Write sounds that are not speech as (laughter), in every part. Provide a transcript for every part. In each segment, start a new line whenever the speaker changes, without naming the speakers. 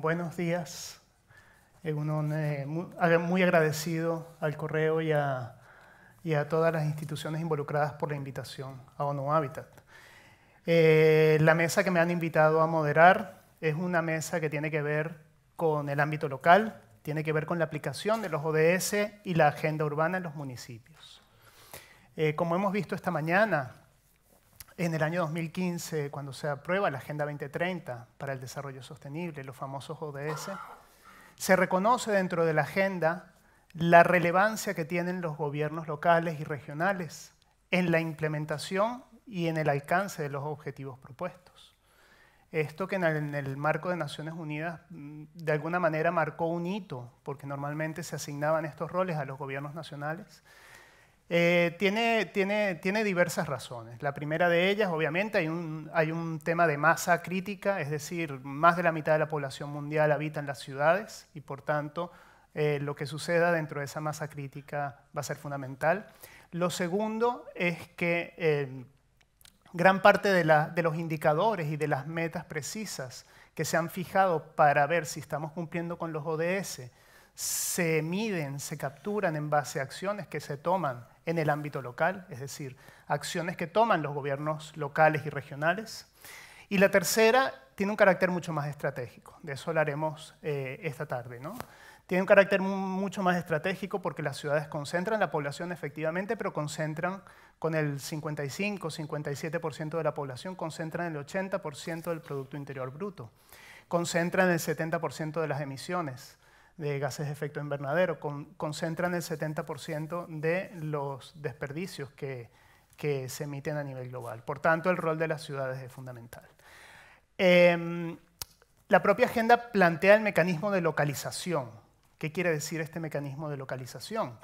buenos días. Eh, muy, agradecido al correo y a, todas las instituciones involucradas por la invitación a ONU Habitat. Eh, la mesa que me han invitado a moderar es una mesa que tiene que ver con el ámbito local, tiene que ver con la aplicación de los ODS y la agenda urbana en los municipios. Eh, como hemos visto esta mañana, en el año 2015, cuando se aprueba la Agenda 2030 para el Desarrollo Sostenible, los famosos ODS, se reconoce dentro de la agenda la relevancia que tienen los gobiernos locales y regionales en la implementación y en el alcance de los objetivos propuestos. Esto que en el marco de Naciones Unidas mm, de alguna manera marcó un hito, porque normalmente se asignaban estos roles a los gobiernos nacionales, eh, tiene, tiene, tiene, diversas razones. La primera de ellas, obviamente, hay un, hay un, tema de masa crítica, es decir, más de la mitad de la población mundial habita en las ciudades y por tanto eh, lo que suceda dentro de esa masa crítica va a ser fundamental. Lo segundo es que eh, gran parte de, de los indicadores y de las metas precisas que se han fijado para ver si estamos cumpliendo con los ODS se miden, se capturan en base a acciones que se toman en el ámbito local, es decir, acciones que toman los gobiernos locales y regionales. Y la tercera tiene un carácter mucho más estratégico, de eso hablaremos eh, esta tarde. Tiene un carácter mucho más estratégico porque las ciudades concentran la población efectivamente, pero concentran con el 55-57% de la población, concentran el 80% del Producto Interior Bruto, concentran el 70% de las emisiones, de gases de efecto invernadero, concentran el 70% de los desperdicios que, se emiten a nivel global. Por tanto, el rol de las ciudades es fundamental. Em, la propia agenda plantea el mecanismo de localización. ¿Qué quiere decir este mecanismo de localización?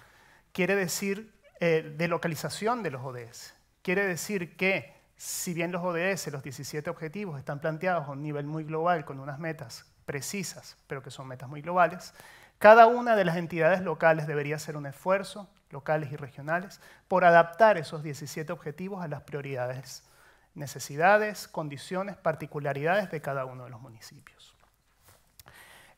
Quiere decir eh, de localización de los ODS. Quiere decir que si bien los ODS, los 17 objetivos, están planteados a un nivel muy global con unas metas precisas, pero que son metas muy globales, cada una de las entidades locales debería hacer un esfuerzo, locales y regionales, por adaptar esos 17 objetivos a las prioridades, necesidades, condiciones, particularidades de cada uno de los municipios.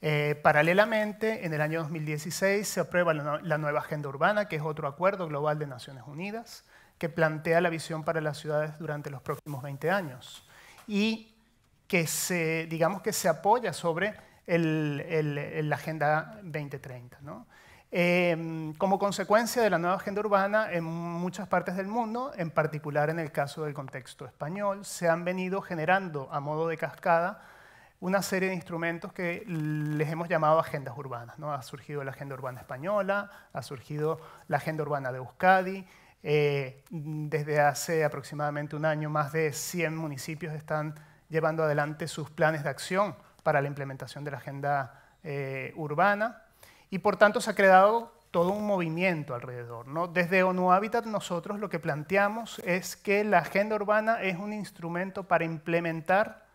Eh, paralelamente, en el año 2016 se aprueba la nueva Agenda Urbana, que es otro acuerdo global de Naciones Unidas, que plantea la visión para las ciudades durante los próximos 20 años y que se, digamos que se apoya sobre el, la Agenda 2030. ¿no? Em, como consecuencia de la nueva agenda urbana, en muchas partes del mundo, en particular en el caso del contexto español, se han venido generando a modo de cascada una serie de instrumentos que les hemos llamado agendas urbanas. ¿no? Ha surgido la Agenda Urbana Española, ha surgido la Agenda Urbana de Euskadi. Eh, desde hace aproximadamente un año, más de 100 municipios están llevando adelante sus planes de acción para la implementación de la agenda eh, urbana. Y por tanto se ha creado todo un movimiento alrededor. ¿no? Desde ONU Habitat nosotros lo que planteamos es que la agenda urbana es un instrumento para implementar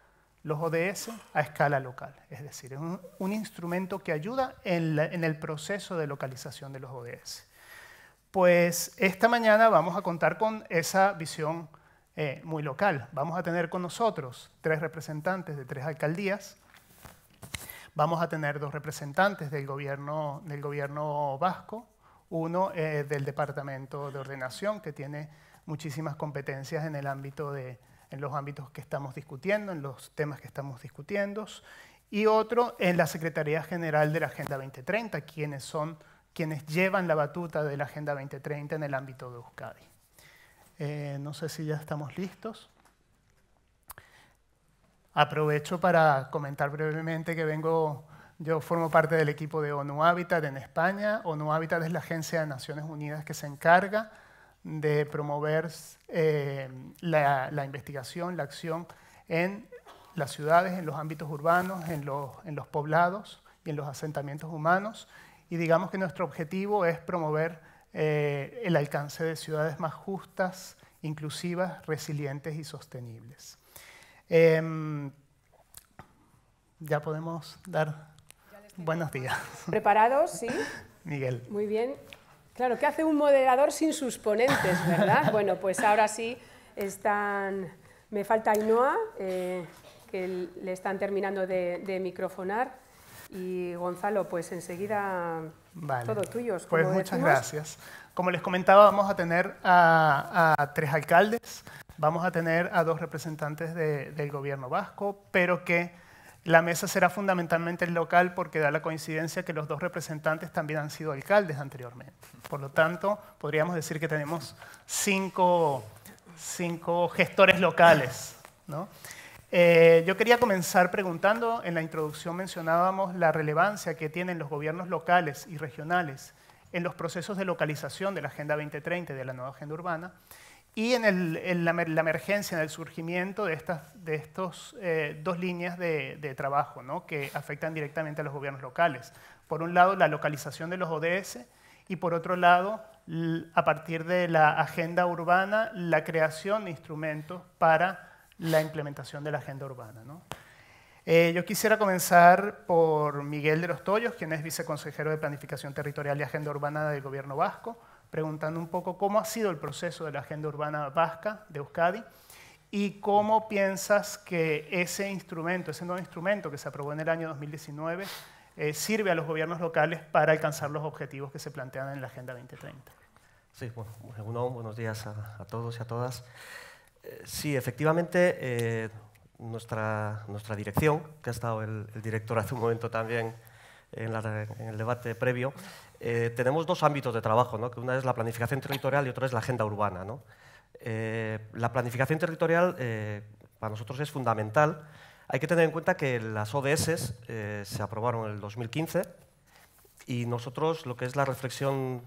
los ODS a escala local. Es decir, es un, instrumento que ayuda en, el proceso de localización de los ODS. Pues esta mañana vamos a contar con esa visión eh, muy local. Vamos a tener con nosotros tres representantes de tres alcaldías Vamos a tener dos representantes del gobierno, del gobierno vasco, uno eh, del Departamento de Ordenación, que tiene muchísimas competencias en, los ámbitos que estamos discutiendo, en los temas que estamos discutiendo, y otro en la Secretaría General de la Agenda 2030, quienes son quienes llevan la batuta de la Agenda 2030 en el ámbito de Euskadi. Eh, no sé si ya estamos listos. Aprovecho para comentar brevemente que vengo, yo formo parte del equipo de ONU Habitat en España. ONU Habitat es la agencia de Naciones Unidas que se encarga de promover eh, la, investigación, la acción en las ciudades, en los ámbitos urbanos, en los, poblados y en los asentamientos humanos. Y digamos que nuestro objetivo es promover eh, el alcance de ciudades más justas, inclusivas, resilientes y sostenibles. Em, ya podemos dar buenos días.
¿Preparados? Sí. (laughs) Miguel. Muy bien.
Claro, ¿qué hace un moderador sin sus ponentes, verdad? (laughs) bueno, pues ahora sí están... Me falta Ainoa, eh, que le están terminando de, de, microfonar. Y Gonzalo, pues enseguida vale. todo tuyo. Pues muchas gracias.
Como les comentaba, vamos a tener a, a tres alcaldes vamos a tener a dos representantes del gobierno vasco, pero que la mesa será fundamentalmente local porque da la coincidencia que los dos representantes también han sido alcaldes anteriormente. Por lo tanto, podríamos decir que tenemos cinco, gestores locales. Eh, yo quería comenzar preguntando, en la introducción mencionábamos la relevancia que tienen los gobiernos locales y regionales en los procesos de localización de la Agenda 2030 y de la nueva Agenda Urbana, y en, la, emergencia, en el surgimiento de estas de estos, eh, dos líneas de, trabajo ¿no? que afectan directamente a los gobiernos locales. Por un lado, la localización de los ODS y por otro lado, a partir de la agenda urbana, la creación de instrumentos para la implementación de la agenda urbana. Eh, yo quisiera comenzar por Miguel de los Toyos, quien es viceconsejero de Planificación Territorial y Agenda Urbana del Gobierno Vasco preguntando un poco cómo ha sido el proceso de la agenda urbana vasca de Euskadi y cómo piensas que ese instrumento, ese nuevo instrumento que se aprobó en el año 2019, eh, sirve a los gobiernos locales para alcanzar los objetivos que se plantean en la Agenda 2030.
Sí, bueno, buenos días a, todos y a todas. Eh, sí, efectivamente, eh, nuestra, nuestra dirección, que ha estado el, director hace un momento también en, en el debate previo, eh, tenemos dos ámbitos de trabajo, ¿no? que una es la planificación territorial y otra es la agenda urbana. Eh, la planificación territorial eh, para nosotros es fundamental. Hay que tener en cuenta que las ODS se aprobaron en el 2015 y nosotros lo que es la reflexión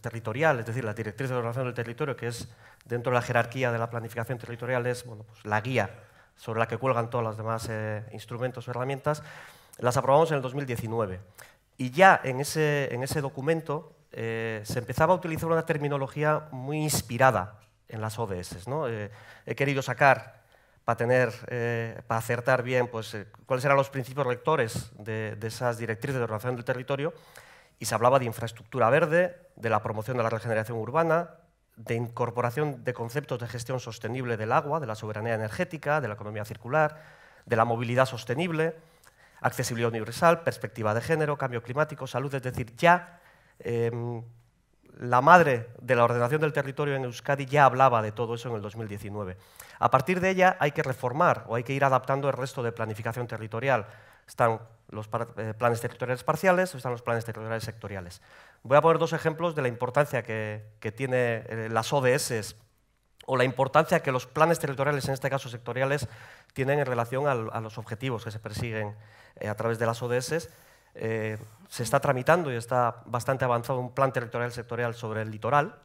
territorial, es decir, la directriz de ordenación del territorio, que es dentro de la jerarquía de la planificación territorial, es bueno, pues, la guía sobre la que cuelgan todos los demás instrumentos o herramientas, las aprobamos en el 2019. Y ya en ese, documento eh, se empezaba a utilizar una terminología muy inspirada en las ODS. Eh, he querido sacar, para eh, acertar bien, pues, cuáles eran los principios rectores de, de esas directrices de ordenación del territorio, y se hablaba de infraestructura verde, de la promoción de la regeneración urbana, de incorporación de conceptos de gestión sostenible del agua, de la soberanía energética, de la economía circular, de la movilidad sostenible, accesibilidad universal, perspectiva de género, cambio climático, salud, es decir, ya em, la madre de la ordenación del territorio en Euskadi ya hablaba de todo eso en el 2019. A partir de ella hay que reformar o hay que ir adaptando el resto de planificación territorial. Están los eh, planes territoriales parciales o están los planes territoriales sectoriales. Voy a poner dos ejemplos de la importancia que, que tiene eh, las ODS o la importancia que los planes territoriales, en este caso sectoriales, tienen en relación a los objetivos que se persiguen eh, a través de las ODS. Eh, se está tramitando y está bastante avanzado un plan territorial sectorial sobre el litoral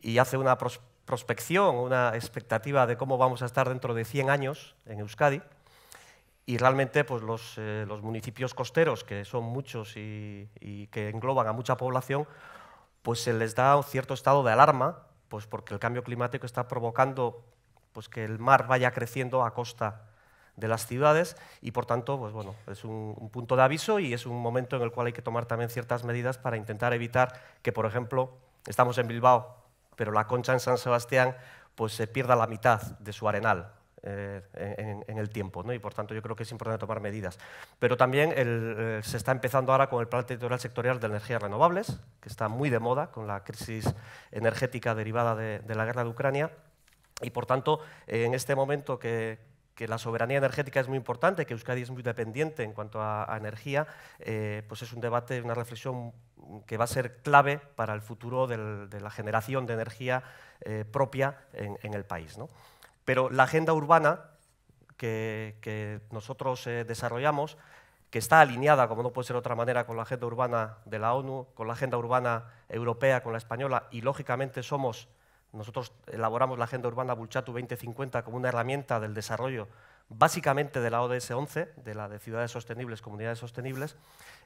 y hace una prospección, una expectativa de cómo vamos a estar dentro de 100 años en Euskadi. Y realmente pues, eh, los, municipios costeros, que son muchos y, y que engloban a mucha población, pues se les da un cierto estado de alarma pues porque el cambio climático está provocando pues, que el mar vaya creciendo a costa de las ciudades y por tanto pues bueno, es un, punto de aviso y es un momento en el cual hay que tomar también ciertas medidas para intentar evitar que, por ejemplo, estamos en Bilbao, pero la concha en San Sebastián pues, se pierda la mitad de su arenal eh, en, el tiempo, ¿no? y por tanto yo creo que es importante tomar medidas. Pero también se está empezando ahora con el plan territorial sectorial de energías renovables, que está muy de moda con la crisis energética derivada de, la guerra de Ucrania, y por tanto en este momento que, la soberanía energética es muy importante, que Euskadi es muy dependiente en cuanto a, energía, eh, pues es un debate, una reflexión que va a ser clave para el futuro de la generación de energía eh, propia en, el país. Pero la agenda urbana que, nosotros eh, desarrollamos, que está alineada, como no puede ser de otra manera, con la agenda urbana de la ONU, con la agenda urbana europea, con la española, y lógicamente somos, nosotros elaboramos la agenda urbana Bulchatu 2050 como una herramienta del desarrollo básicamente de la ODS 11, de la de ciudades sostenibles, comunidades sostenibles,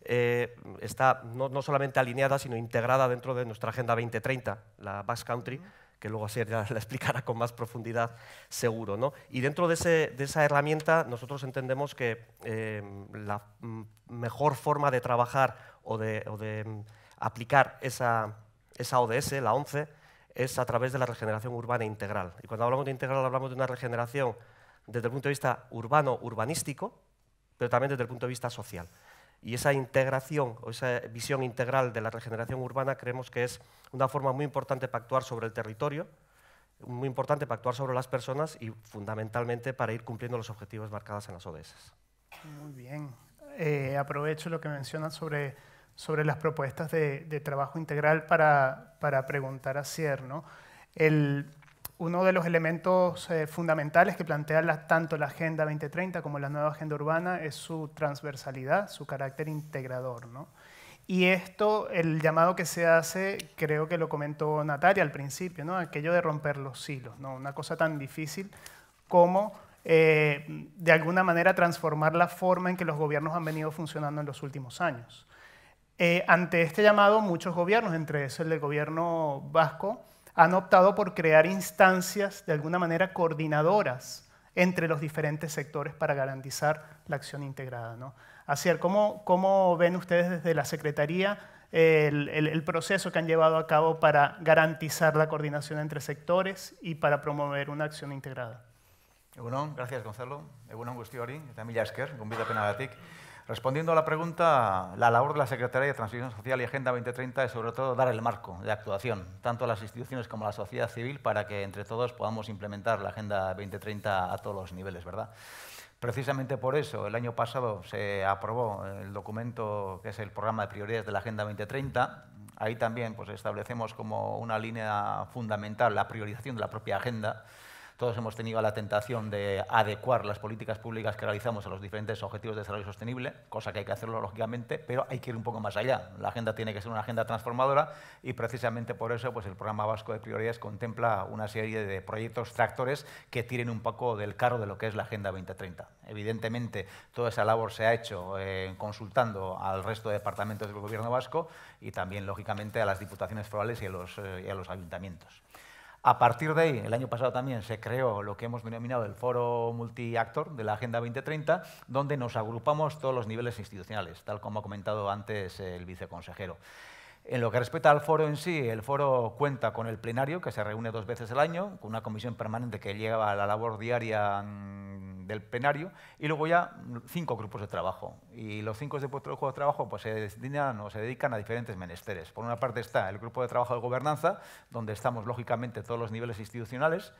eh, está no, no, solamente alineada, sino integrada dentro de nuestra Agenda 2030, la Basque Country, que luego así ya (laughs) la explicará con más profundidad seguro. ¿no? Y dentro de, esa herramienta nosotros entendemos que eh, la mm, mejor forma de trabajar o de, mm, aplicar esa, esa, ODS, la 11, es a través de la regeneración urbana integral. Y cuando hablamos de integral hablamos de una regeneración desde el punto de vista urbano-urbanístico, pero también desde el punto de vista social. Y esa integración o esa visión integral de la regeneración urbana creemos que es una forma muy importante para actuar sobre el territorio, muy importante para actuar sobre las personas y fundamentalmente para ir cumpliendo los objetivos marcados en las ODS.
Muy bien. Eh, aprovecho lo que mencionas sobre, sobre las propuestas de, trabajo integral para, para, preguntar a Cierno El, uno de los elementos eh, fundamentales que plantea tanto la Agenda 2030 como la nueva Agenda Urbana es su transversalidad, su carácter integrador. Y esto, el llamado que se hace, creo que lo comentó Natalia al principio, ¿no? aquello de romper los silos, ¿no? una cosa tan difícil como eh, de alguna manera transformar la forma en que los gobiernos han venido funcionando en los últimos años. Eh, ante este llamado, muchos gobiernos, entre ellos el del gobierno vasco, han optado por crear instancias de alguna manera coordinadoras entre los diferentes sectores para garantizar la acción integrada. ¿no? Así, ¿cómo, ¿cómo ven ustedes desde la Secretaría el, proceso que han llevado a cabo para garantizar la coordinación entre sectores y para promover una acción integrada.
Bueno, gracias Gonzalo. Egunon También eta un esker, a penagatik. Respondiendo a la pregunta, la labor de la Secretaría de Transición Social y Agenda 2030 es sobre todo dar el marco de actuación, tanto a las instituciones como a la sociedad civil, para que entre todos podamos implementar la Agenda 2030 a todos los niveles, ¿verdad? Precisamente por eso, el año pasado se aprobó el documento que es el programa de prioridades de la Agenda 2030. Ahí también pues, establecemos como una línea fundamental la priorización de la propia agenda todos hemos tenido la tentación de adecuar las políticas públicas que realizamos a los diferentes objetivos de desarrollo sostenible, cosa que hay que hacerlo lógicamente, pero hay que ir un poco más allá. La agenda tiene que ser una agenda transformadora y precisamente por eso pues, el programa vasco de prioridades contempla una serie de proyectos tractores que tiren un poco del carro de lo que es la Agenda 2030. Evidentemente, toda esa labor se ha hecho eh, consultando al resto de departamentos del Gobierno vasco y también, lógicamente, a las diputaciones forales y a los eh, ayuntamientos. A partir de ahí, el año pasado también se creó lo que hemos denominado el foro multiactor de la Agenda 2030, donde nos agrupamos todos los niveles institucionales, tal como ha comentado antes el viceconsejero. En lo que respecta al foro en sí, el foro cuenta con el plenario, que se reúne dos veces al año, con una comisión permanente que lleva la labor diaria mm, del penario, y luego ya cinco grupos de trabajo. Y los cinco de grupos de trabajo pues, se, o se dedican a diferentes menesteres. Por una parte está el grupo de trabajo de gobernanza, donde estamos lógicamente todos los niveles institucionales,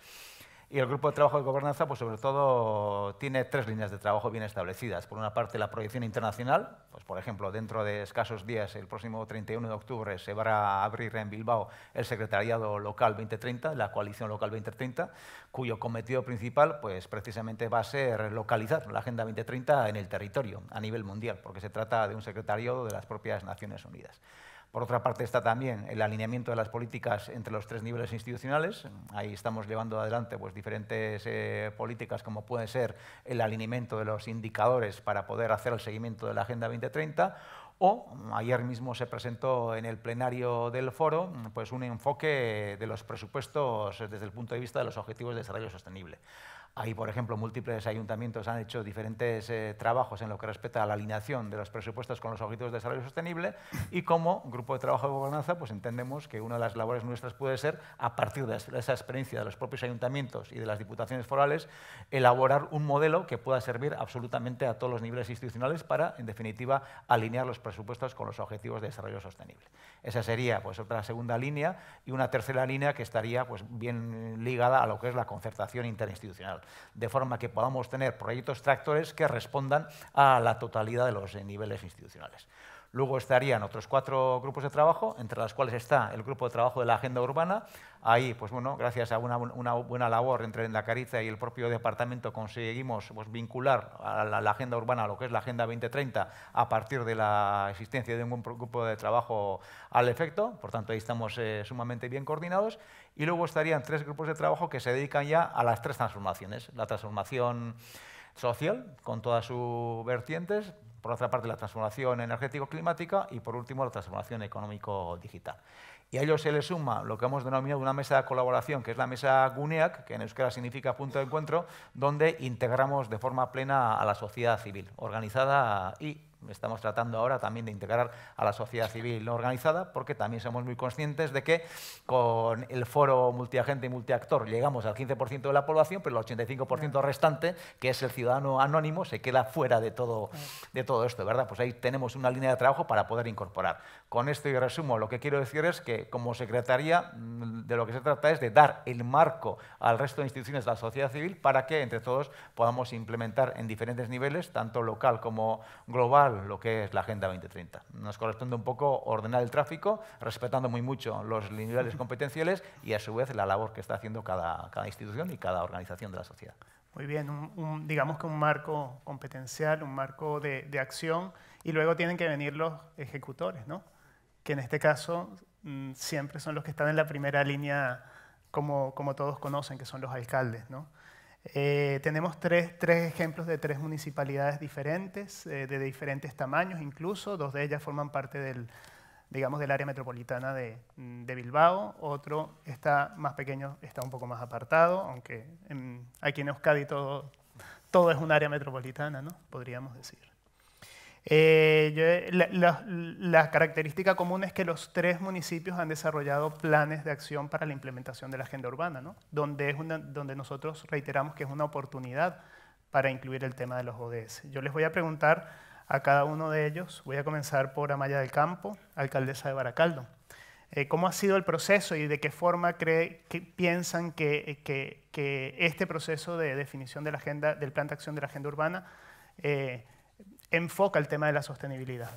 y el grupo de trabajo de gobernanza, pues sobre todo, tiene tres líneas de trabajo bien establecidas. Por una parte, la proyección internacional. Pues, por ejemplo, dentro de escasos días, el próximo 31 de octubre, se va a abrir en Bilbao el Secretariado Local 2030, la Coalición Local 2030, cuyo cometido principal pues, precisamente va a ser localizar la Agenda 2030 en el territorio, a nivel mundial, porque se trata de un secretariado de las propias Naciones Unidas. Por otra parte está también el alineamiento de las políticas entre los tres niveles institucionales. Ahí estamos llevando adelante pues, diferentes eh, políticas como puede ser el alineamiento de los indicadores para poder hacer el seguimiento de la Agenda 2030 o ayer mismo se presentó en el plenario del foro pues un enfoque de los presupuestos desde el punto de vista de los objetivos de desarrollo sostenible. Ahí, por ejemplo, múltiples ayuntamientos han hecho diferentes eh, trabajos en lo que respecta a la alineación de los presupuestos con los objetivos de desarrollo sostenible y como grupo de trabajo de gobernanza pues entendemos que una de las labores nuestras puede ser, a partir de esa experiencia de los propios ayuntamientos y de las diputaciones forales, elaborar un modelo que pueda servir absolutamente a todos los niveles institucionales para, en definitiva, alinear los presupuestos con los objetivos de desarrollo sostenible. Esa sería pues, otra segunda línea y una tercera línea que estaría pues, bien ligada a lo que es la concertación interinstitucional de forma que podamos tener proyectos tractores que respondan a la totalidad de los niveles institucionales. Luego estarían otros cuatro grupos de trabajo, entre los cuales está el grupo de trabajo de la agenda urbana, Ahí, pues bueno, gracias a una, buena labor entre la Cariza y el propio departamento conseguimos pues, vincular a la, agenda urbana, lo que es la Agenda 2030, a partir de la existencia de un grupo de trabajo al efecto. Por tanto, ahí estamos eh, sumamente bien coordinados. Y luego estarían tres grupos de trabajo que se dedican ya a las tres transformaciones. La transformación social, con todas sus vertientes, por otra parte la transformación energético-climática y por último la transformación económico-digital. Y a ello se le suma lo que hemos denominado una mesa de colaboración, que es la mesa GUNEAC, que en euskera significa punto de encuentro, donde integramos de forma plena a la sociedad civil, organizada y estamos tratando ahora también de integrar a la sociedad civil no organizada, porque también somos muy conscientes de que con el foro multiagente y multiactor llegamos al 15% de la población, pero el 85% restante, que es el ciudadano anónimo, se queda fuera de todo, de todo esto, ¿verdad? Pues ahí tenemos una línea de trabajo para poder incorporar. Con esto y resumo, lo que quiero decir es que como secretaría mm, de lo que se trata es de dar el marco al resto de instituciones de la sociedad civil para que entre todos podamos implementar en diferentes niveles, tanto local como global, lo que es la Agenda 2030. Nos corresponde un poco ordenar el tráfico, respetando muy mucho los lineales (laughs) competenciales y, a su vez, la labor que está haciendo cada, cada institución y cada organización de la sociedad.
Muy bien, digamos que un marco competencial, un marco de, acción, y luego tienen que venir los ejecutores, ¿no? que en este caso mm, siempre son los que están en la primera línea, como, como todos conocen, que son los alcaldes. ¿no? Eh, tenemos tres, tres, ejemplos de tres municipalidades diferentes, eh, de diferentes tamaños incluso, dos de ellas forman parte del, digamos, del área metropolitana de, mm, Bilbao, otro está más pequeño, está un poco más apartado, aunque mm, aquí en Euskadi todo, todo es un área metropolitana, ¿no? podríamos decir. Eh, eh, la, característica común es que los tres municipios han desarrollado planes de acción para la implementación de la agenda urbana, ¿no? donde, es donde nosotros reiteramos que es una oportunidad para incluir el tema de los ODS. Yo les voy a preguntar a cada uno de ellos, voy a comenzar por Amaya del Campo, alcaldesa de Baracaldo. Eh, ¿Cómo ha sido el proceso y de qué forma cree, que piensan que, este proceso de definición de la agenda, del plan de acción de la agenda urbana enfoca el tema de la sostenibilidad?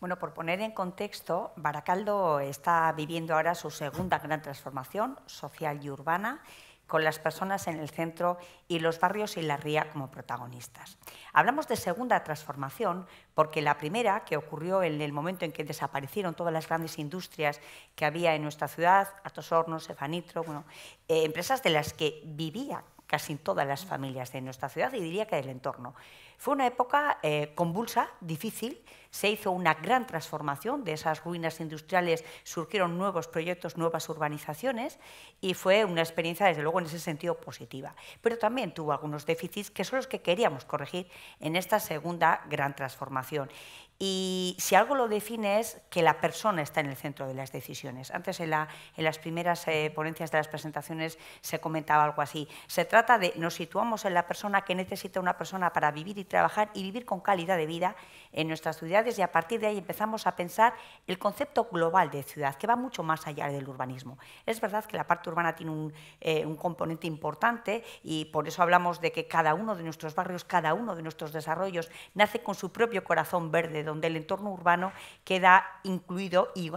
Bueno, por poner en contexto, Baracaldo está viviendo ahora su segunda gran transformación social y urbana con las personas en el centro y los barrios y la ría como protagonistas. Hablamos de segunda transformación porque la primera, que ocurrió en el momento en que desaparecieron todas las grandes industrias que había en nuestra ciudad, Atos Hornos, Efanitro, bueno, eh, empresas de las que vivía casi todas las familias de nuestra ciudad y diría que del entorno. Fue una época eh, convulsa, difícil, se hizo una gran transformación de esas ruinas industriales, surgieron nuevos proyectos, nuevas urbanizaciones y fue una experiencia, desde luego, en ese sentido positiva. Pero también tuvo algunos déficits que son los que queríamos corregir en esta segunda gran transformación. Y si algo lo define es que la persona está en el centro de las decisiones. Antes en, la, en las primeras eh, ponencias de las presentaciones se comentaba algo así. Se trata de nos situamos en la persona que necesita una persona para vivir y trabajar y vivir con calidad de vida en nuestras ciudades y a partir de ahí empezamos a pensar el concepto global de ciudad, que va mucho más allá del urbanismo. Es verdad que la parte urbana tiene un, eh, un componente importante y por eso hablamos de que cada uno de nuestros barrios, cada uno de nuestros desarrollos nace con su propio corazón verde, donde el entorno urbano queda incluido y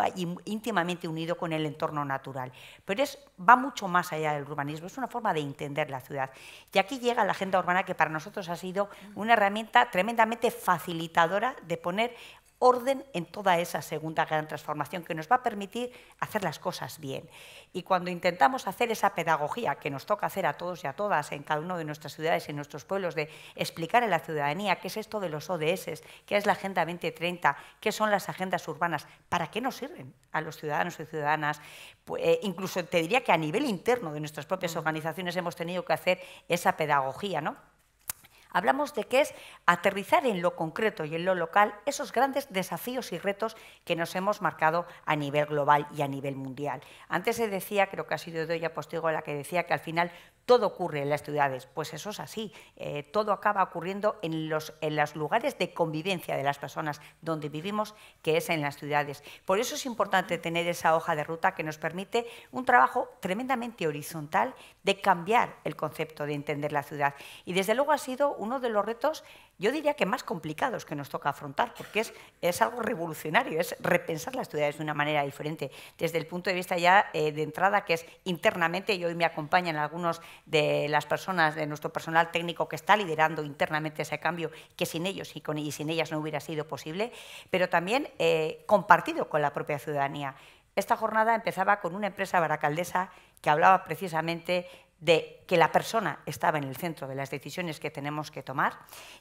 íntimamente unido con el entorno natural. Pero es, va mucho más allá del urbanismo, es una forma de entender la ciudad. Y aquí llega la agenda urbana que para nosotros ha sido una herramienta tremendamente facilitadora de poner orden en toda esa segunda gran transformación que nos va a permitir hacer las cosas bien. Y cuando intentamos hacer esa pedagogía que nos toca hacer a todos y a todas en cada una de nuestras ciudades, y en nuestros pueblos, de explicar a la ciudadanía qué es esto de los ODS, qué es la Agenda 2030, qué son las agendas urbanas, para qué nos sirven a los ciudadanos y ciudadanas, eh, incluso te diría que a nivel interno de nuestras propias organizaciones hemos tenido que hacer esa pedagogía, ¿no? Hablamos de que es aterrizar en lo concreto y en lo local esos grandes desafíos y retos que nos hemos marcado a nivel global y a nivel mundial. Antes se decía, creo que ha sido Doña Postigo la que decía que al final todo ocurre en las ciudades. Pues eso es así. Eh, todo acaba ocurriendo en los, en los lugares de convivencia de las personas donde vivimos, que es en las ciudades. Por eso es importante tener esa hoja de ruta que nos permite un trabajo tremendamente horizontal de cambiar el concepto de entender la ciudad. Y desde luego ha sido uno de los retos, yo diría que más complicados que nos toca afrontar, porque es, es algo revolucionario, es repensar las ciudades de una manera diferente, desde el punto de vista ya eh, de entrada que es internamente, y hoy me acompañan algunos de las personas de nuestro personal técnico que está liderando internamente ese cambio, que sin ellos y, con, y sin ellas no hubiera sido posible, pero también eh, compartido con la propia ciudadanía. Esta jornada empezaba con una empresa baracaldesa que hablaba precisamente de que la persona estaba en el centro de las decisiones que tenemos que tomar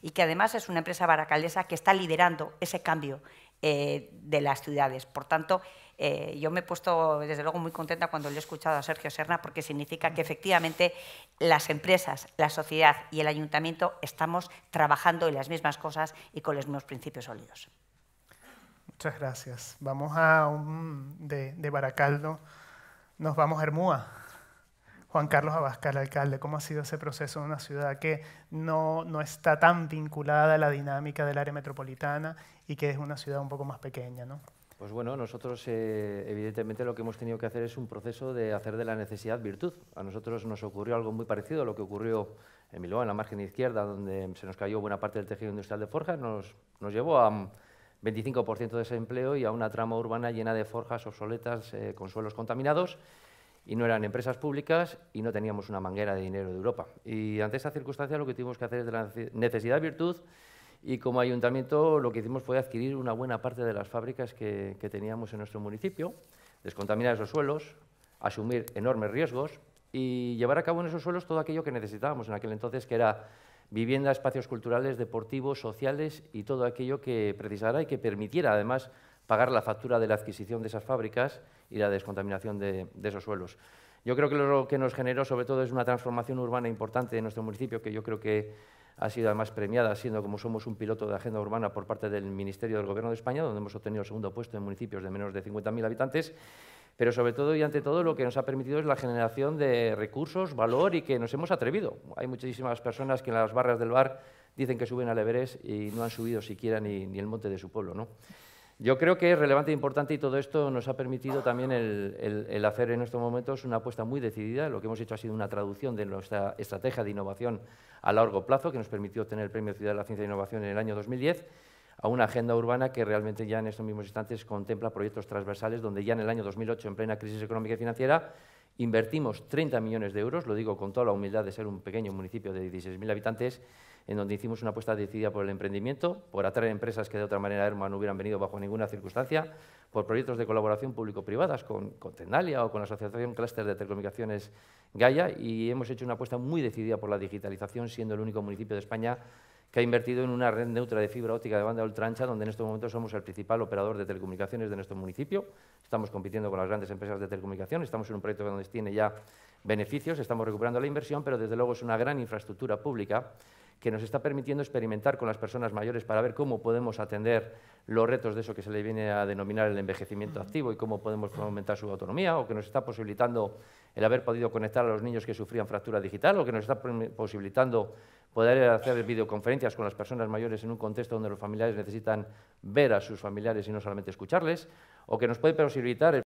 y que además es una empresa baracaldesa que está liderando ese cambio eh, de las ciudades. Por tanto, eh, yo me he puesto desde luego muy contenta cuando le he escuchado a Sergio Serna porque significa que efectivamente las empresas, la sociedad y el ayuntamiento estamos trabajando en las mismas cosas y con los mismos principios sólidos.
Muchas gracias. Vamos a un de, de Baracaldo. Nos vamos a Hermúa. Juan Carlos Abascal, alcalde, ¿cómo ha sido ese proceso en una ciudad que no, está tan vinculada a la dinámica del área metropolitana y que es una ciudad un poco más pequeña?
Pues bueno, nosotros eh, evidentemente lo que hemos tenido que hacer es un proceso de hacer de la necesidad virtud. A nosotros nos ocurrió algo muy parecido a lo que ocurrió en Bilbao, en la margen izquierda, donde se nos cayó buena parte del tejido industrial de Forja, nos, nos llevó a, 25% de desempleo y a una trama urbana llena de forjas obsoletas eh, con suelos contaminados y no eran empresas públicas y no teníamos una manguera de dinero de Europa. Y ante esa circunstancia lo que tuvimos que hacer es de la necesidad virtud y como ayuntamiento lo que hicimos fue adquirir una buena parte de las fábricas que, que teníamos en nuestro municipio, descontaminar esos suelos, asumir enormes riesgos y llevar a cabo en esos suelos todo aquello que necesitábamos en aquel entonces, que era vivienda, espacios culturales, deportivos, sociales y todo aquello que precisara y que permitiera además pagar la factura de la adquisición de esas fábricas y la descontaminación de, esos suelos. Yo creo que lo que nos generó sobre todo es una transformación urbana importante en nuestro municipio que yo creo que ha sido además premiada, siendo como somos un piloto de agenda urbana por parte del Ministerio del Gobierno de España, donde hemos obtenido el segundo puesto en municipios de menos de 50.000 habitantes, pero sobre todo y ante todo lo que nos ha permitido es la generación de recursos, valor y que nos hemos atrevido. Hay muchísimas personas que en las barras del bar dicen que suben al Everest y no han subido siquiera ni, el monte de su pueblo. ¿no? Yo creo que es relevante e importante y todo esto nos ha permitido también el, el, hacer en estos momentos una apuesta muy decidida. Lo que hemos hecho ha sido una traducción de nuestra estrategia de innovación a largo plazo, que nos permitió tener el Premio Ciudad de la Ciencia e Innovación en el año 2010, a una agenda urbana que realmente ya en estos mismos instantes contempla proyectos transversales donde ya en el año 2008, en plena crisis económica y financiera, Invertimos 30 millones de euros, lo digo con toda la humildad de ser un pequeño municipio de 16.000 habitantes, en donde hicimos una apuesta decidida por el emprendimiento, por atraer empresas que de otra manera no hubieran venido bajo ninguna circunstancia, por proyectos de colaboración público-privadas con, con Tendalia o con la Asociación Cluster de Telecomunicaciones Gaia y hemos hecho una apuesta muy decidida por la digitalización, siendo el único municipio de España que ha invertido en una red neutra de fibra óptica de banda ultrancha, donde en estos momentos somos el principal operador de telecomunicaciones de nuestro municipio. Estamos compitiendo con las grandes empresas de telecomunicaciones, estamos en un proyecto donde tiene ya beneficios, estamos recuperando la inversión, pero desde luego es una gran infraestructura pública que nos está permitiendo experimentar con las personas mayores para ver cómo podemos atender los retos de eso que se le viene a denominar el envejecimiento activo y cómo podemos aumentar su autonomía, o que nos está posibilitando el haber podido conectar a los niños que sufrían fractura digital, o que nos está posibilitando poder hacer videoconferencias con las personas mayores en un contexto donde los familiares necesitan ver a sus familiares y no solamente escucharles, o que nos puede posibilitar el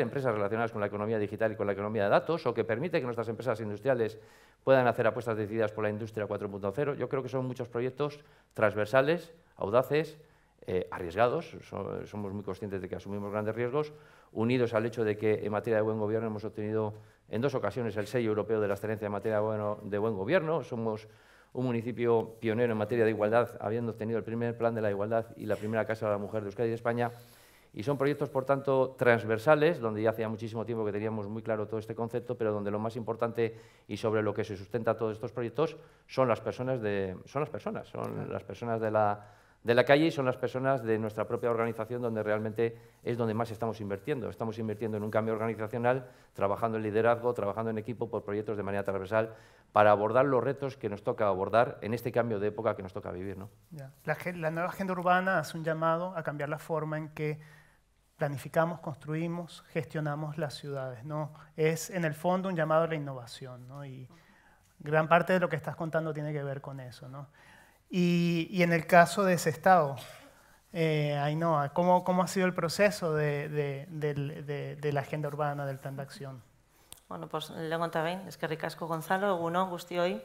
empresas relacionadas con la economía digital y con la economía de datos, o que permite que nuestras empresas industriales puedan hacer apuestas decididas por la industria 4.0. Yo creo que son muchos proyectos transversales, audaces, eh, arriesgados, somos muy conscientes de que asumimos grandes riesgos, unidos al hecho de que en materia de buen gobierno hemos obtenido en dos ocasiones el sello europeo de la excelencia en materia de, buen gobierno, somos un municipio pionero en materia de igualdad, habiendo obtenido el primer plan de la igualdad y la primera Casa de la Mujer de Euskadi de España, y son proyectos, por tanto, transversales, donde ya hacía muchísimo tiempo que teníamos muy claro todo este concepto, pero donde lo más importante y sobre lo que se sustenta todos estos proyectos son las personas, de, son las personas, son las personas de la de la calle son las personas de nuestra propia organización donde realmente es donde más estamos invirtiendo. Estamos invirtiendo en un cambio organizacional, trabajando en liderazgo, trabajando en equipo por proyectos de manera transversal para abordar los retos que nos toca abordar en este cambio de época que nos toca vivir. ¿no?
La, nueva agenda urbana hace un llamado a cambiar la forma en que planificamos, construimos, gestionamos las ciudades. ¿no? Es en el fondo un llamado a la innovación ¿no? y gran parte de lo que estás contando tiene que ver con eso. ¿no? Y, en el caso de ese estado, eh, Ainhoa, ¿cómo, ¿cómo, ha sido el proceso de, de, la agenda urbana, del plan de acción?
Bueno, pues le monta bien, es que ricasco Gonzalo, Eguno, hoy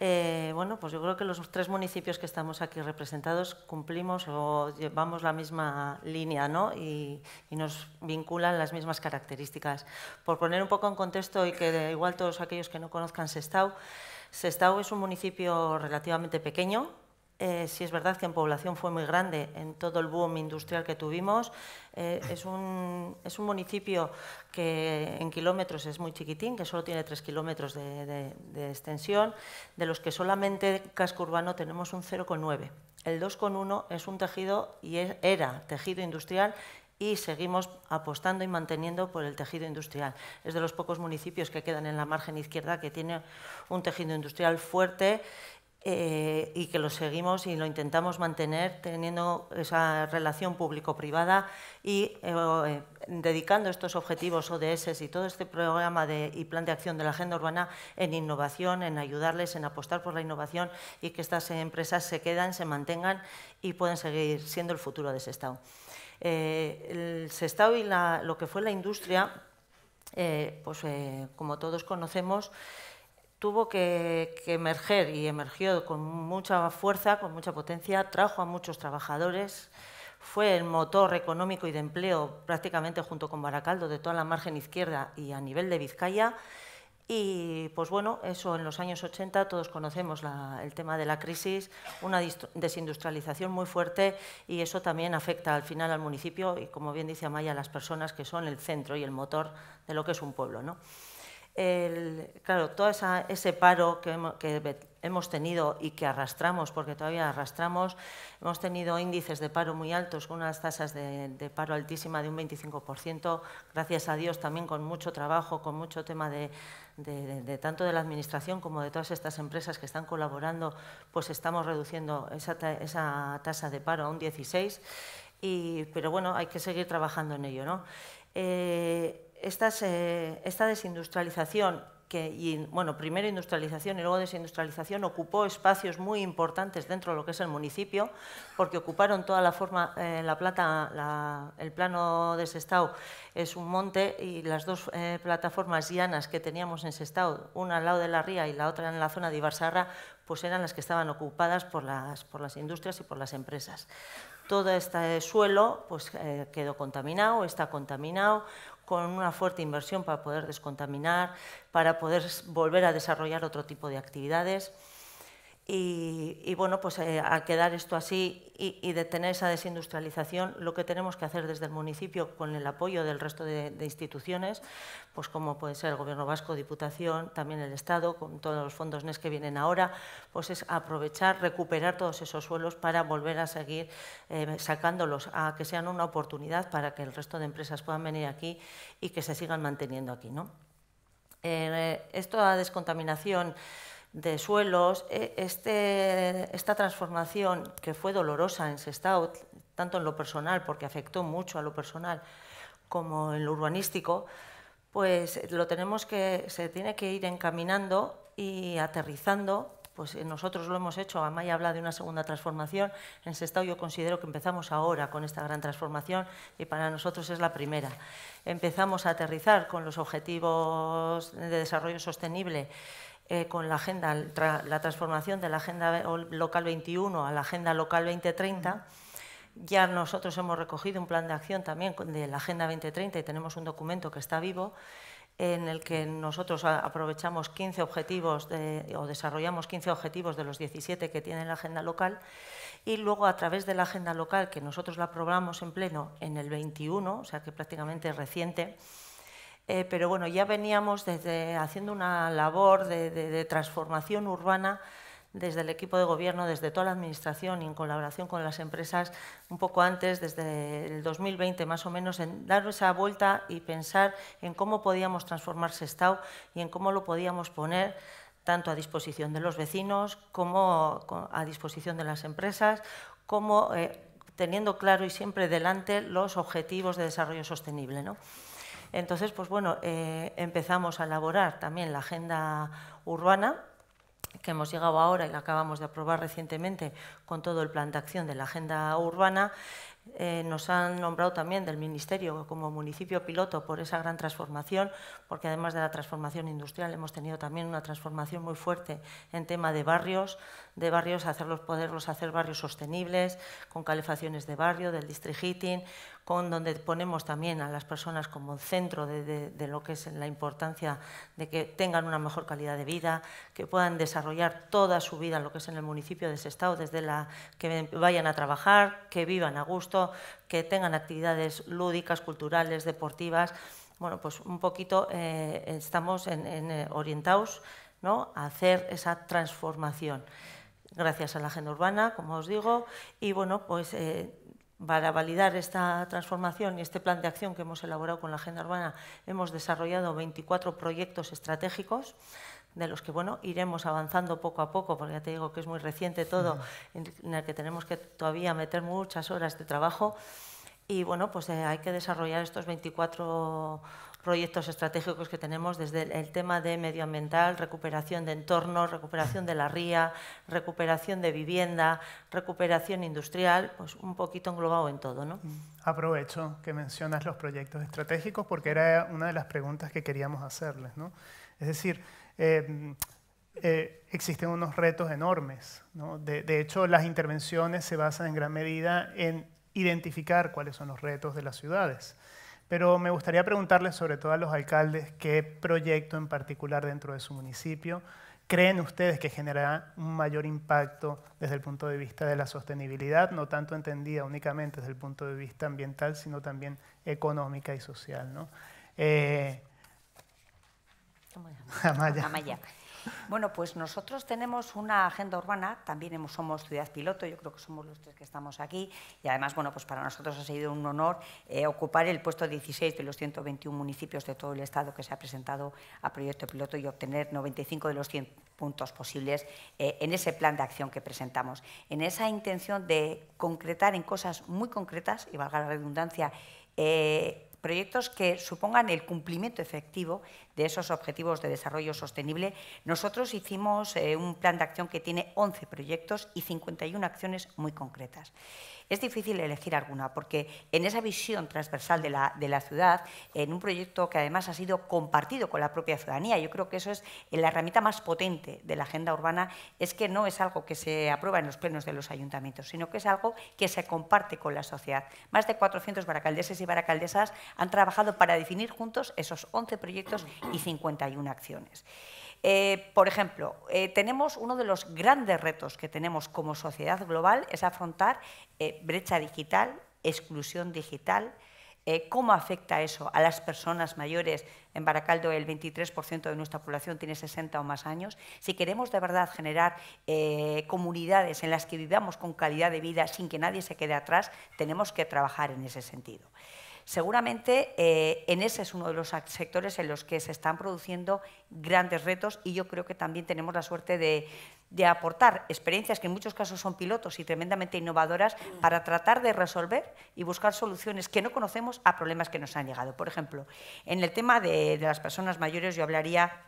Eh, bueno, pues yo creo que los tres municipios que estamos aquí representados cumplimos o llevamos la misma línea ¿no? y, y, nos vinculan las mismas características. Por poner un poco en contexto y que igual todos aquellos que no conozcan Sestao, Sestao es un municipio relativamente pequeño, eh, si es verdad que en población fue muy grande, en todo el boom industrial que tuvimos. Eh, es, un, es, un, municipio que en kilómetros es muy chiquitín, que solo tiene 3 kilómetros de, de extensión, de los que solamente casco urbano tenemos un 0,9. El 2,1 es un tejido y e, era tejido industrial y seguimos apostando y manteniendo por el tejido industrial. Es de los pocos municipios que quedan en la margen izquierda que tiene un tejido industrial fuerte eh, y que lo seguimos y lo intentamos mantener teniendo esa relación público-privada y eh, eh, dedicando estos objetivos ODS y todo este programa y plan de acción de la agenda urbana en innovación, en ayudarles, en apostar por la innovación y que estas empresas se quedan, se mantengan y puedan seguir siendo el futuro de ese Estado. Eh, el Sestao y lo que fue la industria, eh, pues eh, como todos conocemos, tuvo que, emerger y emergió con mucha fuerza, con mucha potencia, trajo a muchos trabajadores, fue el motor económico y de empleo prácticamente junto con Baracaldo de toda la margen izquierda y a nivel de Vizcaya. Y pues bueno, eso en los años 80 todos conocemos el tema de la crisis, una desindustrialización muy fuerte y eso también afecta al final al municipio y como bien dice Amaya, a las personas que son el centro y el motor de lo que es un pueblo. claro, todo ese paro que, que, hemos tenido y que arrastramos, porque todavía arrastramos, hemos tenido índices de paro muy altos, con unas tasas de, paro altísima de un 25%, gracias a Dios también con mucho trabajo, con mucho tema de, tanto de la Administración como de todas estas empresas que están colaborando, pues estamos reduciendo esa, tasa de paro a un 16%. Y, pero bueno, hay que seguir trabajando en ello. ¿no? Eh, eh, esta desindustrialización que, bueno, primero industrialización y luego desindustrialización, ocupó espacios muy importantes dentro de lo que es el municipio, porque ocuparon toda la forma, eh, la plata, el plano de Sestao es un monte y las dos eh, plataformas llanas que teníamos en Sestao, una al lado de la ría y la otra en la zona de Ibarsarra, pues eran las que estaban ocupadas por las, por las industrias y por las empresas todo este suelo pues, eh, quedó contaminado, está contaminado, con una fuerte inversión para poder descontaminar, para poder volver a desarrollar otro tipo de actividades. Y, bueno, pues eh, a quedar esto así y, detener esa desindustrialización, lo que tenemos que hacer desde el municipio con el apoyo del resto de, instituciones, pues como puede ser el Gobierno Vasco, Diputación, también el Estado, con todos los fondos NES que vienen ahora, pues es aprovechar, recuperar todos esos suelos para volver a seguir eh, sacándolos, a que sean una oportunidad para que el resto de empresas puedan venir aquí y que se sigan manteniendo aquí. ¿no? Eh, esto a descontaminación de suelos, e, este, esta transformación que fue dolorosa en Sestao, tanto en lo personal, porque afectó mucho a lo personal, como en lo urbanístico, pues lo tenemos que, se tiene que ir encaminando y aterrizando. Pues nosotros lo hemos hecho, Amaya habla de una segunda transformación, en Sestao yo considero que empezamos ahora con esta gran transformación y para nosotros es la primera. Empezamos a aterrizar con los objetivos de desarrollo sostenible, eh, con la agenda, la transformación de la Agenda Local 21 a la Agenda Local 2030. Ya nosotros hemos recogido un plan de acción también de la Agenda 2030 y tenemos un documento que está vivo en el que nosotros aprovechamos 15 objetivos o desarrollamos 15 objetivos de los 17 que tiene la agenda local y luego a través de la agenda local, que nosotros la aprobamos en pleno en el 21, o sea que prácticamente reciente, eh, pero bueno, ya veníamos desde, haciendo una labor de, transformación urbana desde el equipo de gobierno, desde toda la administración y en colaboración con las empresas, un poco antes, desde el 2020 más o menos, en dar esa vuelta y pensar en cómo podíamos transformar Sestao y en cómo lo podíamos poner tanto a disposición de los vecinos como a disposición de las empresas, como eh, teniendo claro y siempre delante los objetivos de desarrollo sostenible. Entonces, pues bueno, eh, empezamos a elaborar también la agenda urbana, que hemos llegado ahora y la acabamos de aprobar recientemente con todo el plan de acción de la agenda urbana. Eh, nos han nombrado también del Ministerio como municipio piloto por esa gran transformación, porque además de la transformación industrial hemos tenido también una transformación muy fuerte en tema de barrios, de barrios hacerlos, poderlos hacer barrios sostenibles, con calefacciones de barrio, del district heating, donde ponemos también a las personas como centro de, lo que es la importancia de que tengan una mejor calidad de vida, que puedan desarrollar toda su vida lo que es en el municipio de ese estado, desde la que vayan a trabajar, que vivan a gusto, que tengan actividades lúdicas, culturales, deportivas. Bueno, pues un poquito eh, estamos eh, orientados a hacer esa transformación gracias a la agenda urbana, como os digo, y bueno, pues eh, para validar esta transformación y este plan de acción que hemos elaborado con la Agenda Urbana, hemos desarrollado 24 proyectos estratégicos de los que bueno, iremos avanzando poco a poco, porque ya te digo que es muy reciente todo, en el que tenemos que todavía meter muchas horas de trabajo. Y bueno, pues eh, hay que desarrollar estos 24 proyectos estratégicos que tenemos desde el tema de medioambiental, recuperación de entornos, recuperación de la ría, recuperación de vivienda, recuperación industrial, pues un poquito englobado en todo. ¿no? Mm.
Aprovecho que mencionas los proyectos estratégicos porque era una de las preguntas que queríamos hacerles. ¿no? Es decir, em, eh, existen unos retos enormes. ¿no? de hecho, las intervenciones se basan en gran medida en identificar cuáles son los retos de las ciudades. Pero me gustaría preguntarles sobre todo a los alcaldes qué proyecto en particular dentro de su municipio creen ustedes que generará un mayor impacto desde el punto de vista de la sostenibilidad, no tanto entendida únicamente desde el punto de vista ambiental, sino también económica y social. ¿no? Eh,
bueno, pues nosotros tenemos una agenda urbana, también hemos, somos ciudad piloto, yo creo que somos los tres que estamos aquí, y además, bueno, pues para nosotros ha sido un honor eh, ocupar el puesto 16 de los 121 municipios de todo el Estado que se ha presentado a proyecto piloto y obtener 95 de los 100 puntos posibles eh, en ese plan de acción que presentamos. En esa intención de concretar en cosas muy concretas, y valga la redundancia, eh, proyectos que supongan el cumplimiento efectivo de esos Objetivos de Desarrollo Sostenible, nosotros hicimos eh, un plan de acción que tiene 11 proyectos y 51 acciones muy concretas. Es difícil elegir alguna porque en esa visión transversal de la, de la ciudad, en un proyecto que además ha sido compartido con la propia ciudadanía, yo creo que eso es eh, la herramienta más potente de la agenda urbana, es que no es algo que se aprueba en los plenos de los ayuntamientos, sino que es algo que se comparte con la sociedad. Más de 400 baracaldeses y baracaldesas han trabajado para definir juntos esos 11 proyectos y 51 acciones. Eh, por ejemplo, eh, tenemos uno de los grandes retos que tenemos como sociedad global es afrontar eh, brecha digital, exclusión digital, cómo afecta eso a las personas mayores. En Baracaldo el 23% de nuestra población tiene 60 o más años. Si queremos de verdad generar comunidades en las que vivamos con calidad de vida sin que nadie se quede atrás, tenemos que trabajar en ese sentido. Seguramente eh, en ese es uno de los sectores en los que se están produciendo grandes retos y yo creo que también tenemos la suerte de, aportar experiencias que en muchos casos son pilotos y tremendamente innovadoras para tratar de resolver y buscar soluciones que no conocemos a problemas que nos han llegado. Por ejemplo, en el tema de, de las personas mayores yo hablaría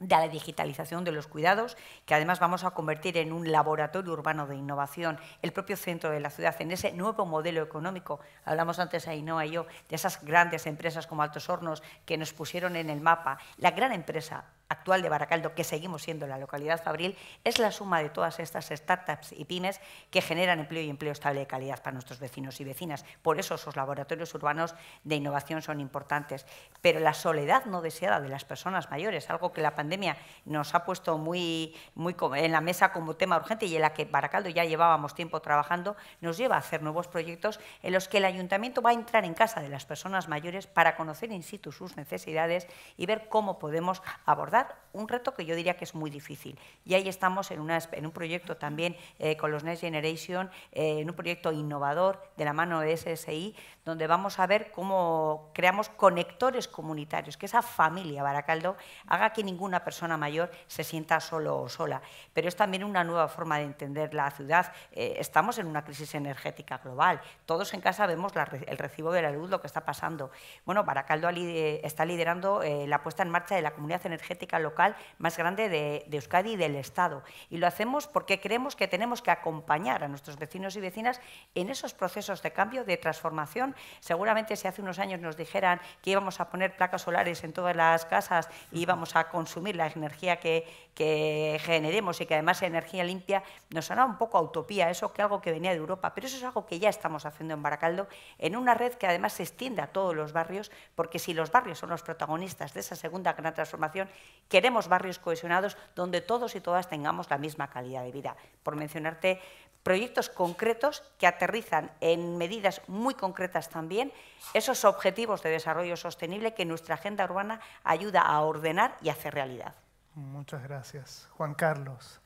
de la digitalización de los cuidados, que además vamos a convertir en un laboratorio urbano de innovación, el propio centro de la ciudad, en ese nuevo modelo económico. Hablamos antes, Ainhoa y yo, de esas grandes empresas como Altos Hornos que nos pusieron en el mapa. La gran empresa actual de Baracaldo, que seguimos siendo la localidad fabril, es la suma de todas estas startups y pymes que generan empleo y empleo estable de calidad para nuestros vecinos y vecinas. Por eso esos laboratorios urbanos de innovación son importantes. Pero la soledad no deseada de las personas mayores, algo que la pandemia nos ha puesto muy, muy en la mesa como tema urgente y en la que Baracaldo ya llevábamos tiempo trabajando, nos lleva a hacer nuevos proyectos en los que el ayuntamiento va a entrar en casa de las personas mayores para conocer in situ sus necesidades y ver cómo podemos abordar un reto que yo diría que es muy difícil. Y ahí estamos en, una, en un proyecto también eh, con los Next Generation, eh, en un proyecto innovador de la mano de SSI, donde vamos a ver cómo creamos conectores comunitarios, que esa familia Baracaldo haga que ninguna persona mayor se sienta solo o sola. Pero es también una nueva forma de entender la ciudad. Eh, estamos en una crisis energética global. Todos en casa vemos el recibo de la luz, lo que está pasando. Bueno, Baracaldo está liderando la puesta en marcha de la comunidad energética local más grande de, de, Euskadi y del Estado. Y lo hacemos porque creemos que tenemos que acompañar a nuestros vecinos y vecinas en esos procesos de cambio, de transformación. Seguramente si hace unos años nos dijeran que íbamos a poner placas solares en todas las casas y íbamos a consumir la energía que, que generemos y que además sea energía limpia nos sonaba un poco utopía, eso que algo que venía de Europa, pero eso es algo que ya estamos haciendo en Baracaldo, en una red que además se extiende a todos los barrios, porque si los barrios son los protagonistas de esa segunda gran transformación, queremos barrios cohesionados donde todos y todas tengamos la misma calidad de vida. Por mencionarte proyectos concretos que aterrizan en medidas muy concretas también esos objetivos de desarrollo sostenible que nuestra agenda urbana ayuda a ordenar y hacer realidad.
Muchas gracias. Juan Carlos.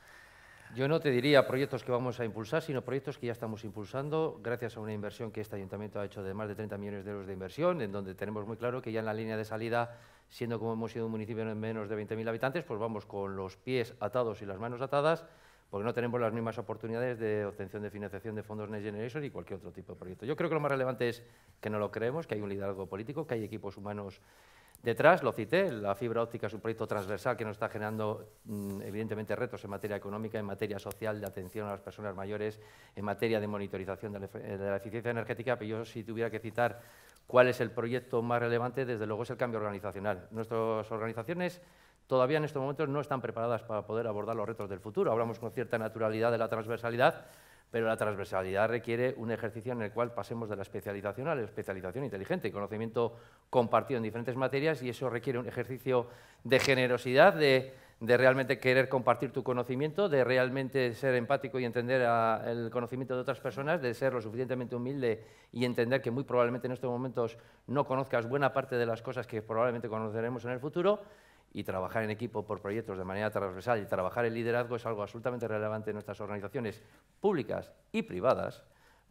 Yo no te diría proyectos que vamos a impulsar, sino proyectos que ya estamos impulsando gracias a una inversión que este ayuntamiento ha hecho de más de 30 millones de euros de inversión, en donde tenemos muy claro que ya en la línea de salida, siendo como hemos sido un municipio de menos de 20.000 habitantes, pues vamos con los pies atados y las manos atadas, porque no tenemos las mismas oportunidades de obtención de financiación de fondos Next Generation y cualquier otro tipo de proyecto. Yo creo que lo más relevante es que no lo creemos, que hay un liderazgo político, que hay equipos humanos Detrás, lo cité, la fibra óptica es un proyecto transversal que nos está generando mm, evidentemente retos en materia económica, en materia social, de atención a las personas mayores, en materia de monitorización de la eficiencia energética, pero yo si tuviera que citar cuál es el proyecto más relevante, desde luego es el cambio organizacional. Nuestras organizaciones todavía en estos momentos no están preparadas para poder abordar los retos del futuro. Hablamos con cierta naturalidad de la transversalidad, pero la transversalidad requiere un ejercicio en el cual pasemos de la especialización a la especialización inteligente, conocimiento compartido en diferentes materias y eso requiere un ejercicio de generosidad, de, realmente querer compartir tu conocimiento, de realmente ser empático y entender el conocimiento de otras personas, de ser lo suficientemente humilde y entender que muy probablemente en estos momentos no conozcas buena parte de las cosas que probablemente conoceremos en el futuro y trabajar en equipo por proyectos de manera transversal y trabajar el liderazgo es algo absolutamente relevante en nuestras organizaciones públicas y privadas,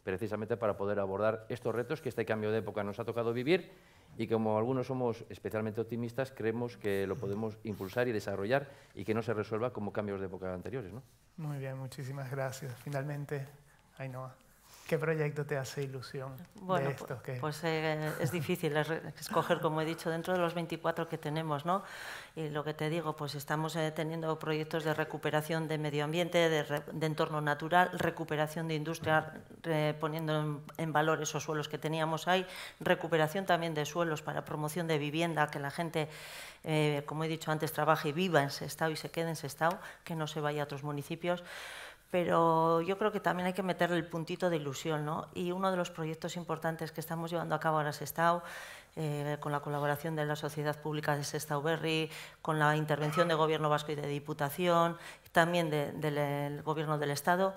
precisamente para poder abordar estos retos que este cambio de época nos ha tocado vivir y como algunos somos especialmente optimistas, creemos que lo podemos impulsar y desarrollar y que no se resuelva como cambios de época anteriores. ¿no?
Muy bien, muchísimas gracias. Finalmente, Ainhoa. ¿Qué proyecto te hace ilusión
bueno, de pues, estos? Pues eh, es difícil escoger, como he dicho, dentro de los 24 que tenemos, ¿no? Y lo que te digo, pues estamos eh, teniendo proyectos de recuperación de medio ambiente, de, entorno natural, recuperación de industria, poniendo en, valor esos suelos que teníamos ahí, recuperación también de suelos para promoción de vivienda, que la gente, eh, como he dicho antes, trabaje y viva en ese estado y se quede en estado, que no se vaya a otros municipios pero yo creo que también hay que meterle el puntito de ilusión, ¿no? Y uno de los proyectos importantes que estamos llevando a cabo ahora es Sestao, eh, con la colaboración de la Sociedad Pública de Sestao Berry, con la intervención del Gobierno Vasco y de Diputación, también del Gobierno del Estado,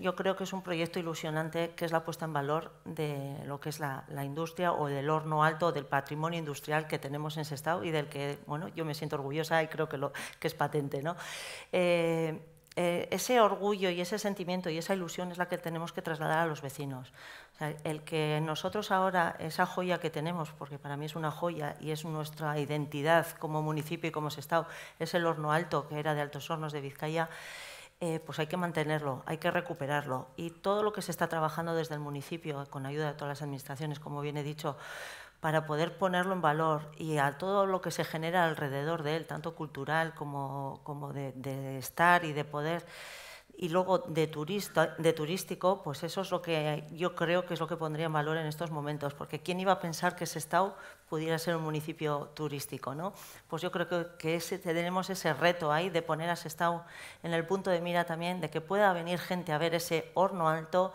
yo creo que es un proyecto ilusionante que es la puesta en valor de lo que es la, industria o del horno alto del patrimonio industrial que tenemos en Sestao y del que bueno, yo me siento orgullosa y creo que, lo, es patente. ¿no? Eh, eh, ese orgullo y ese sentimiento y esa ilusión es la que tenemos que trasladar a los vecinos. el que nosotros ahora, esa joya que tenemos, porque para mí es una joya y es nuestra identidad como municipio y como estado, es el horno alto que era de Altos Hornos de Vizcaya, eh, pues hay que mantenerlo, hay que recuperarlo. Y todo lo que se está trabajando desde el municipio, con ayuda de todas las administraciones, como bien he dicho, para poder ponerlo en valor y a todo lo que se genera alrededor de él, tanto cultural como, como de, estar y de poder. Y luego de, turista, de turístico, pues eso es lo que yo creo que es lo que pondría en valor en estos momentos, porque ¿quién iba a pensar que Sestao pudiera ser un municipio turístico? ¿no? Pues yo creo que, ese, tenemos ese reto ahí de poner a Sestao en el punto de mira también, de que pueda venir gente a ver ese horno alto,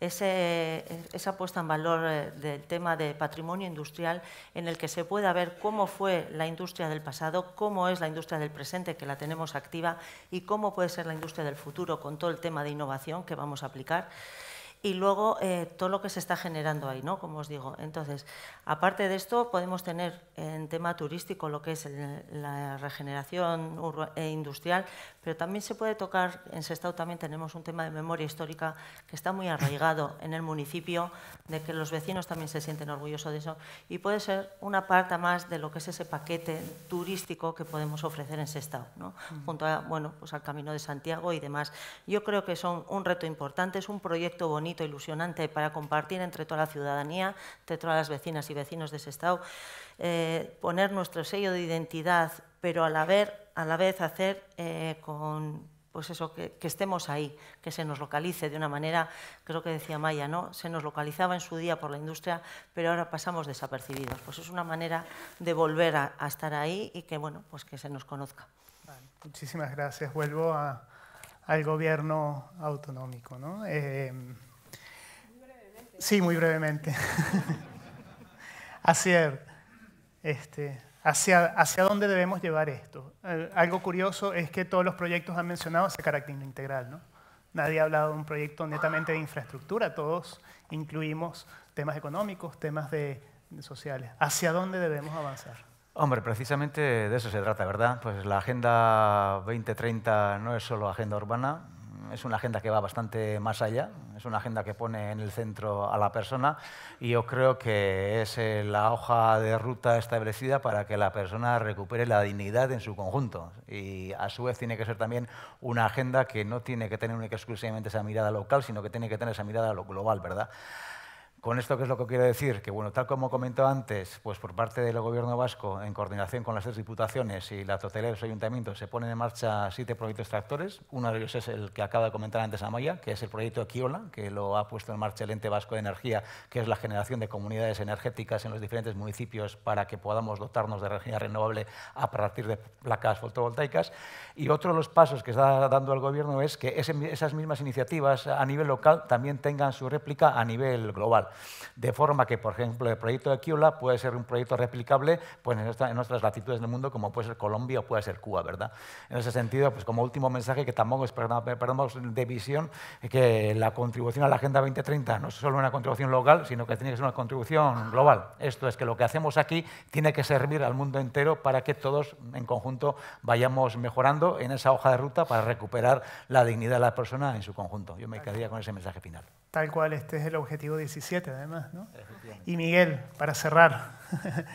esa puesta en valor eh, del tema de patrimonio industrial en el que se pueda ver cómo fue la industria del pasado, cómo es la industria del presente, que la tenemos activa, y cómo puede ser la industria del futuro con todo el tema de innovación que vamos a aplicar y luego eh, todo lo que se está generando ahí, ¿no? Como os digo. Entonces, aparte de esto, podemos tener en tema turístico lo que es la regeneración eh, industrial, pero también se puede tocar, en Sestao también tenemos un tema de memoria histórica que está muy arraigado en el municipio, de que los vecinos también se sienten orgullosos de eso, y puede ser una parte más de lo que es ese paquete turístico que podemos ofrecer en Sestao, ¿no? Junto a, bueno, pues al Camino de Santiago y demás. Yo creo que son un reto importante, es un proyecto bonito ilusionante para compartir entre toda la ciudadanía, entre todas las vecinas y vecinos de ese estado eh, poner nuestro sello de identidad, pero a la vez, a la vez hacer eh, con pues eso, que, estemos ahí, que se nos localice de una manera, creo que decía Maya, ¿no? Se nos localizaba en su día por la industria, pero ahora pasamos desapercibidos. Pues es una manera de volver a, estar ahí y que, bueno, pues que se nos conozca.
muchísimas gracias. Vuelvo al gobierno autonómico, ¿no? Eh, Sí, muy brevemente. hacia, (laughs) este, hacia, hacia, dónde debemos llevar esto? Eh, algo curioso es que todos los proyectos han mencionado ese carácter integral. ¿no? Nadie ha hablado de un proyecto netamente de infraestructura. Todos incluimos temas económicos, temas sociales. ¿Hacia dónde debemos avanzar?
Hombre, precisamente de eso se trata, ¿verdad? Pues la Agenda 2030 no es solo agenda urbana, es una agenda que va bastante más allá, es una agenda que pone en el centro a la persona y yo creo que es eh, la hoja de ruta establecida para que la persona recupere la dignidad en su conjunto. Y a su vez tiene que ser también una agenda que no tiene que tener exclusivamente esa mirada local, sino que tiene que tener esa mirada global, ¿verdad? ¿Con esto qué es lo que quiero decir? Que, bueno, tal como comentó antes, pues por parte del Gobierno vasco, en coordinación con las tres diputaciones y la totalidad de los ayuntamientos, se ponen en marcha siete proyectos tractores. Uno de ellos es el que acaba de comentar antes Amaya, que es el proyecto Kiola, que lo ha puesto en marcha el Ente Vasco de Energía, que es la generación de comunidades energéticas en los diferentes municipios para que podamos dotarnos de energía renovable a partir de placas fotovoltaicas. Y otro de los pasos que está dando el Gobierno es que esas mismas iniciativas a nivel local también tengan su réplica a nivel global de forma que, por ejemplo, el proyecto de Kiola puede ser un proyecto replicable pues, en, nuestras otras latitudes del mundo, como puede ser Colombia o puede ser Cuba, ¿verdad? En ese sentido, pues como último mensaje, que tampoco es, perdamos de visión, que la contribución a la Agenda 2030 no es solo una contribución local, sino que tiene que ser una contribución global. Esto es que lo que hacemos aquí tiene que servir al mundo entero para que todos en conjunto vayamos mejorando en esa hoja de ruta para recuperar la dignidad de las personas en su conjunto. Yo me quedaría con ese mensaje final.
Tal cual, este es el objetivo 17 además. ¿no? Y Miguel, para cerrar, (laughs)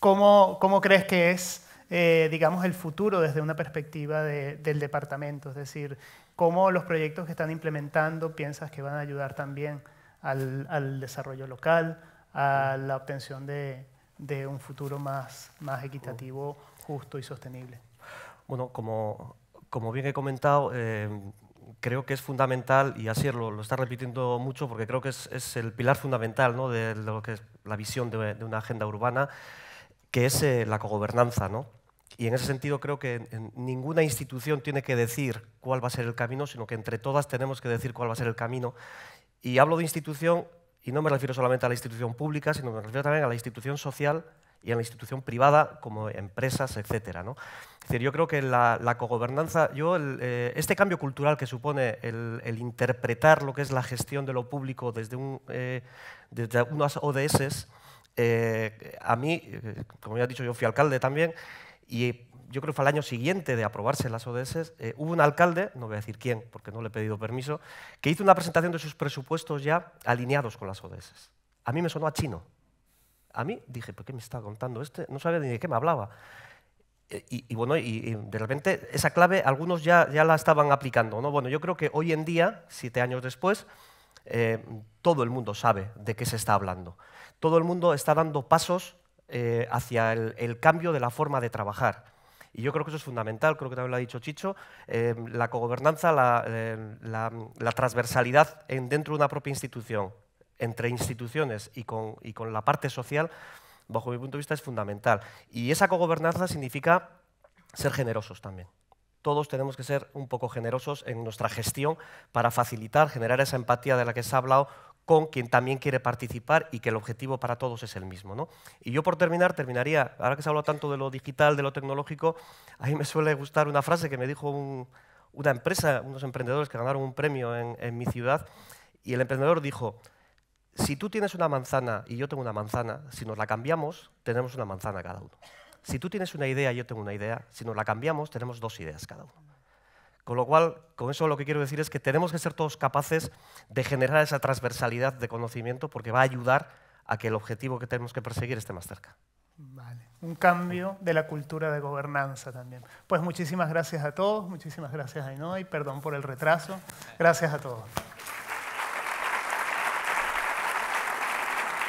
¿cómo, ¿cómo, crees que es, eh, digamos, el futuro desde una perspectiva del departamento? Es decir, ¿cómo los proyectos que están implementando piensas que van a ayudar también al, desarrollo local, a la obtención de, un futuro más, más equitativo, justo y sostenible?
Bueno, como como bien he comentado, eh, creo que es fundamental, y así lo, lo está repitiendo mucho, porque creo que es, es el pilar fundamental ¿no? de, lo que es la visión de, una agenda urbana, que es eh, la cogobernanza. ¿no? Y en ese sentido creo que ninguna institución tiene que decir cuál va a ser el camino, sino que entre todas tenemos que decir cuál va a ser el camino. Y hablo de institución, y no me refiero solamente a la institución pública, sino me refiero también a la institución social y a la institución privada como empresas, etcétera decir, yo creo que la, cogobernanza, yo eh, este cambio cultural que supone el, interpretar lo que es la gestión de lo público desde, eh, unas ODS, eh, a mí, como ya he dicho, yo fui alcalde también, y yo creo que fue al año siguiente de aprobarse las ODS, hubo un alcalde, no voy a decir quién porque no le he pedido permiso, que hizo una presentación de sus presupuestos ya alineados con las ODS. A mí me sonó a chino. A mí dije, ¿por qué me está contando este? No sabía ni de qué me hablaba y, bueno, y, de repente esa clave algunos ya, ya la estaban aplicando. ¿no? Bueno, yo creo que hoy en día, siete años después, eh, todo el mundo sabe de qué se está hablando. Todo el mundo está dando pasos eh, hacia el, cambio de la forma de trabajar. Y yo creo que eso es fundamental, creo que también lo ha dicho Chicho, eh, la cogobernanza, la, la, transversalidad en, dentro de una propia institución, entre instituciones y con, y con la parte social, bajo mi punto de vista, es fundamental. Y esa cogobernanza significa ser generosos también. Todos tenemos que ser un poco generosos en nuestra gestión para facilitar, generar esa empatía de la que se ha hablado con quien también quiere participar y que el objetivo para todos es el mismo. Y yo por terminar, terminaría, ahora que se ha habla tanto de lo digital, de lo tecnológico, a mí me suele gustar una frase que me dijo una empresa, unos emprendedores que ganaron un premio en mi ciudad, y el emprendedor dijo, si tú tienes una manzana y yo tengo una manzana, si nos la cambiamos, tenemos una manzana cada uno. Si tú tienes una idea y yo tengo una idea, si nos la cambiamos, tenemos dos ideas cada uno. Con lo cual, con eso lo que quiero decir es que tenemos que ser todos capaces de generar esa transversalidad de conocimiento porque va a ayudar a que el objetivo que tenemos que perseguir esté más cerca.
Vale. Un cambio de la cultura de gobernanza también. Pues muchísimas gracias a todos, muchísimas gracias a Inoy, perdón por el retraso. Gracias a todos.